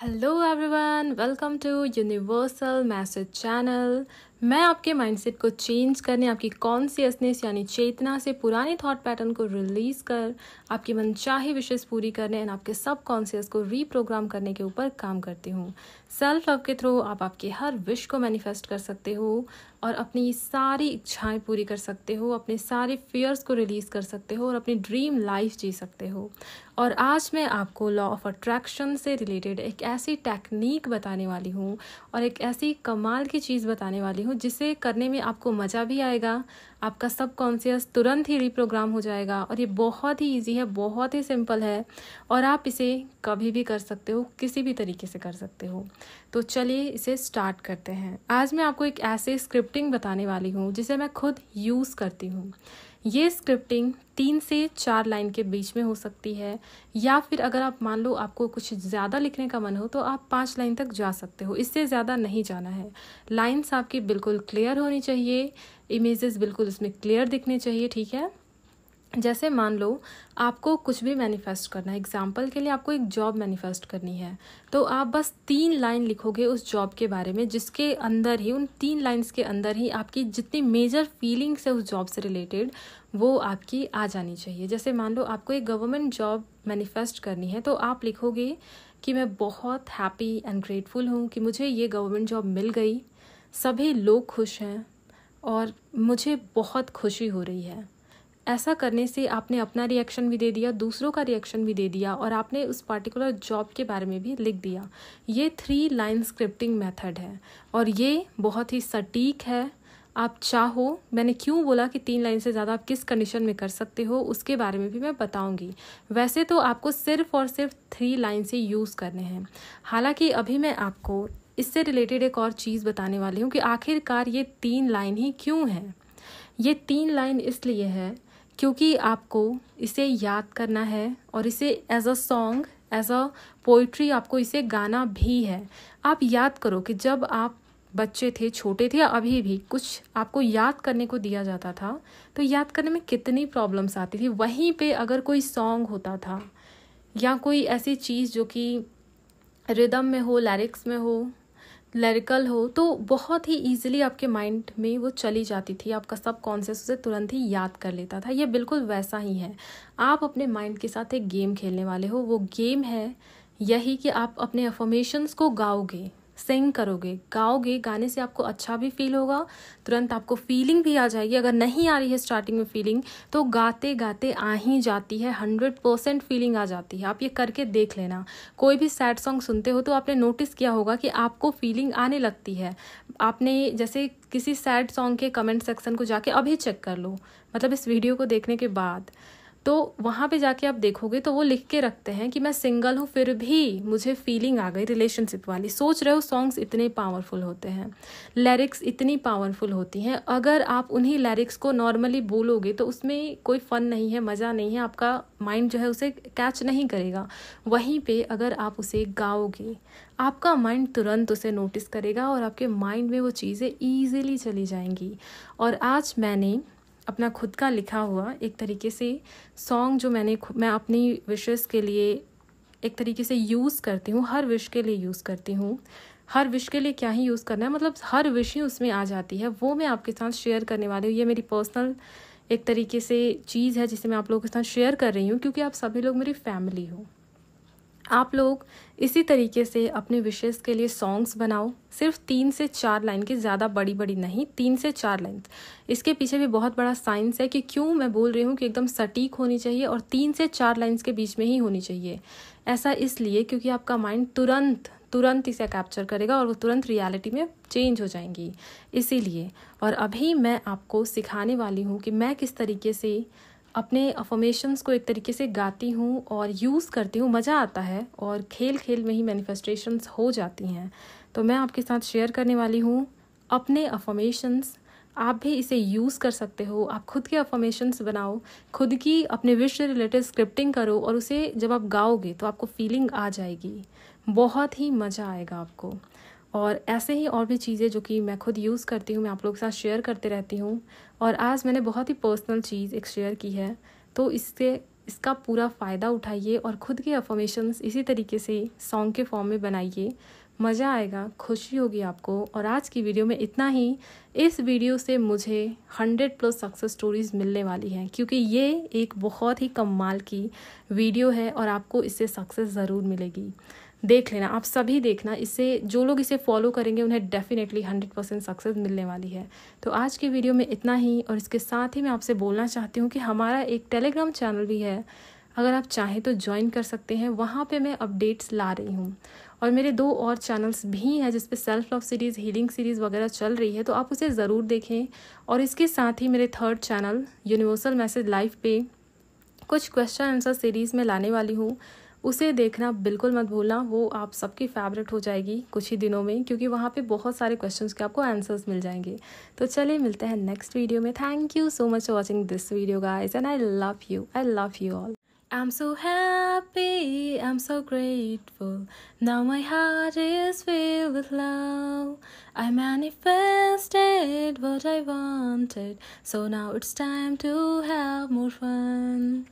Hello everyone, welcome to Universal Message Channel. मैं आपके mindset को चेंज करने आपकी कॉन्सियसनेस यानी चेतना से पुराने थॉट पैटर्न को रिलीज कर आपकी मनचाही विशेष पूरी करने एंड आपके सब कॉन्सियस को रीप्रोग्राम करने के ऊपर काम करती हूँ सेल्फ लव के थ्रू आप आपके हर विश को मैनिफेस्ट कर सकते हो और अपनी सारी इच्छाएं पूरी कर सकते हो अपने सारे फियर्स को रिलीज़ कर सकते हो और अपनी ड्रीम लाइफ जी सकते हो और आज मैं आपको लॉ ऑफ अट्रैक्शन से रिलेटेड एक ऐसी टेक्निक बताने वाली हूँ और एक ऐसी कमाल की चीज़ बताने वाली हूँ हूँ जिसे करने में आपको मज़ा भी आएगा आपका सब कॉन्शियस तुरंत ही रिप्रोग्राम हो जाएगा और ये बहुत ही इजी है बहुत ही सिंपल है और आप इसे कभी भी कर सकते हो किसी भी तरीके से कर सकते हो तो चलिए इसे स्टार्ट करते हैं आज मैं आपको एक ऐसे स्क्रिप्टिंग बताने वाली हूँ जिसे मैं खुद यूज़ करती हूँ ये स्क्रिप्टिंग तीन से चार लाइन के बीच में हो सकती है या फिर अगर आप मान लो आपको कुछ ज़्यादा लिखने का मन हो तो आप पाँच लाइन तक जा सकते हो इससे ज़्यादा नहीं जाना है लाइन्स आपकी बिल्कुल क्लियर होनी चाहिए इमेजेस बिल्कुल इसमें क्लियर दिखने चाहिए ठीक है जैसे मान लो आपको कुछ भी मैनिफेस्ट करना है एग्जाम्पल के लिए आपको एक जॉब मैनिफेस्ट करनी है तो आप बस तीन लाइन लिखोगे उस जॉब के बारे में जिसके अंदर ही उन तीन लाइंस के अंदर ही आपकी जितनी मेजर फीलिंग्स है उस जॉब से रिलेटेड वो आपकी आ जानी चाहिए जैसे मान लो आपको एक गवर्नमेंट जॉब मैनिफेस्ट करनी है तो आप लिखोगे कि मैं बहुत हैप्पी एंड ग्रेटफुल हूँ कि मुझे ये गवर्नमेंट जॉब मिल गई सभी लोग खुश हैं और मुझे बहुत खुशी हो रही है ऐसा करने से आपने अपना रिएक्शन भी दे दिया दूसरों का रिएक्शन भी दे दिया और आपने उस पार्टिकुलर जॉब के बारे में भी लिख दिया ये थ्री लाइन स्क्रिप्टिंग मेथड है और ये बहुत ही सटीक है आप चाहो मैंने क्यों बोला कि तीन लाइन से ज़्यादा आप किस कंडीशन में कर सकते हो उसके बारे में भी मैं बताऊंगी वैसे तो आपको सिर्फ और सिर्फ थ्री लाइन से यूज़ करने हैं हालांकि अभी मैं आपको इससे रिलेटेड एक और चीज़ बताने वाली हूँ कि आखिरकार ये तीन लाइन ही क्यों है ये तीन लाइन इसलिए है क्योंकि आपको इसे याद करना है और इसे as a song as a poetry आपको इसे गाना भी है आप याद करो कि जब आप बच्चे थे छोटे थे अभी भी कुछ आपको याद करने को दिया जाता था तो याद करने में कितनी प्रॉब्लम्स आती थी वहीं पे अगर कोई सॉन्ग होता था या कोई ऐसी चीज़ जो कि रिदम में हो लैरिक्स में हो लरिकल हो तो बहुत ही ईजिली आपके माइंड में वो चली जाती थी आपका सब कॉन्शियस उसे तुरंत ही याद कर लेता था ये बिल्कुल वैसा ही है आप अपने माइंड के साथ एक गेम खेलने वाले हो वो गेम है यही कि आप अपने अफॉर्मेशंस को गाओगे सिंग करोगे गाओगे गाने से आपको अच्छा भी फील होगा तुरंत आपको फीलिंग भी आ जाएगी अगर नहीं आ रही है स्टार्टिंग में फीलिंग तो गाते गाते आ ही जाती है हंड्रेड परसेंट फीलिंग आ जाती है आप ये करके देख लेना कोई भी सैड सॉन्ग सुनते हो तो आपने नोटिस किया होगा कि आपको फीलिंग आने लगती है आपने जैसे किसी सैड सॉन्ग के कमेंट सेक्शन को जाके अभी चेक कर लो मतलब इस वीडियो को देखने के बाद तो वहाँ पे जाके आप देखोगे तो वो लिख के रखते हैं कि मैं सिंगल हूँ फिर भी मुझे फीलिंग आ गई रिलेशनशिप वाली सोच रहे हो सॉन्ग्स इतने पावरफुल होते हैं लिरिक्स इतनी पावरफुल होती हैं अगर आप उन्हीं लिरिक्स को नॉर्मली बोलोगे तो उसमें कोई फ़न नहीं है मज़ा नहीं है आपका माइंड जो है उसे कैच नहीं करेगा वहीं पे अगर आप उसे गाओगे आपका माइंड तुरंत उसे नोटिस करेगा और आपके माइंड में वो चीज़ें ईजिली चली जाएंगी और आज मैंने अपना खुद का लिखा हुआ एक तरीके से सॉन्ग जो मैंने मैं अपनी विशेज़ के लिए एक तरीके से यूज़ करती हूँ हर विश के लिए यूज़ करती हूँ हर विश के लिए क्या ही यूज़ करना है मतलब हर विश ही उसमें आ जाती है वो मैं आपके साथ शेयर करने वाली हूँ ये मेरी पर्सनल एक तरीके से चीज़ है जिसे मैं आप लोगों के साथ शेयर कर रही हूँ क्योंकि आप सभी लोग मेरी फैमिली हो आप लोग इसी तरीके से अपने विशेष के लिए सॉन्ग्स बनाओ सिर्फ तीन से चार लाइन की ज़्यादा बड़ी बड़ी नहीं तीन से चार लाइन इसके पीछे भी बहुत बड़ा साइंस है कि क्यों मैं बोल रही हूँ कि एकदम सटीक होनी चाहिए और तीन से चार लाइन्स के बीच में ही होनी चाहिए ऐसा इसलिए क्योंकि आपका माइंड तुरंत तुरंत इसे कैप्चर करेगा और वो तुरंत रियलिटी में चेंज हो जाएंगी इसीलिए और अभी मैं आपको सिखाने वाली हूँ कि मैं किस तरीके से अपने अफॉर्मेशंस को एक तरीके से गाती हूँ और यूज़ करती हूँ मज़ा आता है और खेल खेल में ही मैनिफेस्टेशंस हो जाती हैं तो मैं आपके साथ शेयर करने वाली हूँ अपने अफॉर्मेशंस आप भी इसे यूज़ कर सकते हो आप खुद के अफॉर्मेशंस बनाओ खुद की अपने विश से रिलेटेड स्क्रिप्टिंग करो और उसे जब आप गाओगे तो आपको फीलिंग आ जाएगी बहुत ही मज़ा आएगा आपको और ऐसे ही और भी चीज़ें जो कि मैं खुद यूज़ करती हूँ मैं आप लोग के साथ शेयर करते रहती हूँ और आज मैंने बहुत ही पर्सनल चीज़ एक शेयर की है तो इससे इसका पूरा फ़ायदा उठाइए और ख़ुद के अफॉर्मेशंस इसी तरीके से सॉन्ग के फॉर्म में बनाइए मज़ा आएगा खुशी होगी आपको और आज की वीडियो में इतना ही इस वीडियो से मुझे हंड्रेड प्लस सक्सेस स्टोरीज़ मिलने वाली हैं क्योंकि ये एक बहुत ही कमाल की वीडियो है और आपको इससे सक्सेस ज़रूर मिलेगी देख लेना आप सभी देखना इससे जो लोग इसे फॉलो करेंगे उन्हें डेफिनेटली हंड्रेड परसेंट सक्सेस मिलने वाली है तो आज की वीडियो में इतना ही और इसके साथ ही मैं आपसे बोलना चाहती हूँ कि हमारा एक टेलीग्राम चैनल भी है अगर आप चाहें तो ज्वाइन कर सकते हैं वहाँ पे मैं अपडेट्स ला रही हूँ और मेरे दो और चैनल्स भी हैं जिसपे self love series healing series वगैरह चल रही है तो आप उसे ज़रूर देखें और इसके साथ ही मेरे third channel universal message life पे कुछ क्वेश्चन आंसर सीरीज़ में लाने वाली हूँ उसे देखना बिल्कुल मत भूलना वो आप सबकी फेवरेट हो जाएगी कुछ ही दिनों में क्योंकि वहाँ पे बहुत सारे क्वेश्चंस के आपको आंसर्स मिल जाएंगे तो चलिए मिलते हैं नेक्स्ट वीडियो में thank you so much watching this video guys and I love you I love you all I I'm so happy, I'm so grateful. Now my heart is filled with love I manifested what I wanted so now it's time to have more fun